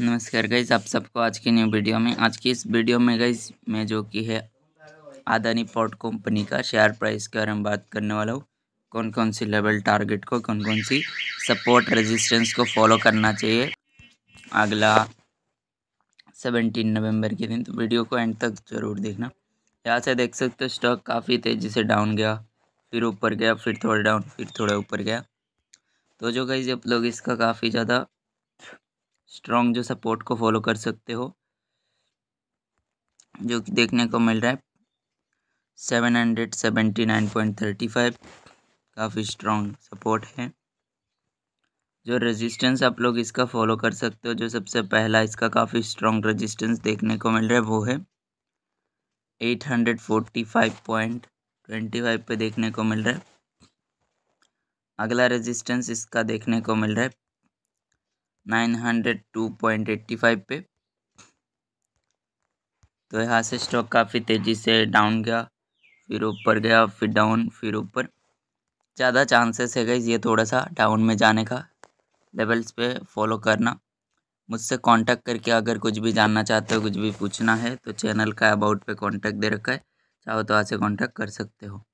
नमस्कार गईज आप सबको आज की न्यू वीडियो में आज की इस वीडियो में गईज मैं जो कि है आदानी पोर्ट कंपनी का शेयर प्राइस के बारे में बात करने वाला हूँ कौन कौन सी लेवल टारगेट को कौन कौन सी सपोर्ट रेजिस्टेंस को फॉलो करना चाहिए अगला सेवनटीन नवंबर के दिन तो वीडियो को एंड तक ज़रूर देखना यहाँ से देख सकते हो स्टॉक काफ़ी तेज़ी से डाउन गया फिर ऊपर गया फिर थोड़ा डाउन फिर थोड़ा ऊपर गया तो जो गई आप लोग इसका काफ़ी ज़्यादा स्ट्रॉन्ग जो सपोर्ट को फॉलो कर सकते हो जो कि देखने को मिल रहा है seven hundred seventy nine point thirty five काफ़ी स्ट्रॉन्ग सपोर्ट है जो रेजिस्टेंस आप लोग इसका फॉलो कर सकते हो जो सबसे पहला इसका काफ़ी स्ट्रॉन्ग रेजिस्टेंस देखने को मिल रहा है वो है eight hundred forty five point twenty five पर देखने को मिल रहा है अगला रेजिस्टेंस इसका देखने को मिल रहा है nine hundred two point eighty five पे तो यहाँ से स्टॉक काफ़ी तेज़ी से डाउन गया फिर ऊपर गया फिर डाउन फिर ऊपर ज़्यादा चांसेस है गई ये थोड़ा सा डाउन में जाने का लेवल्स पे फॉलो करना मुझसे कांटेक्ट करके अगर कुछ भी जानना चाहते हो कुछ भी पूछना है तो चैनल का अबाउट पे कांटेक्ट दे रखा है चाहो तो आज से कॉन्टैक्ट कर सकते हो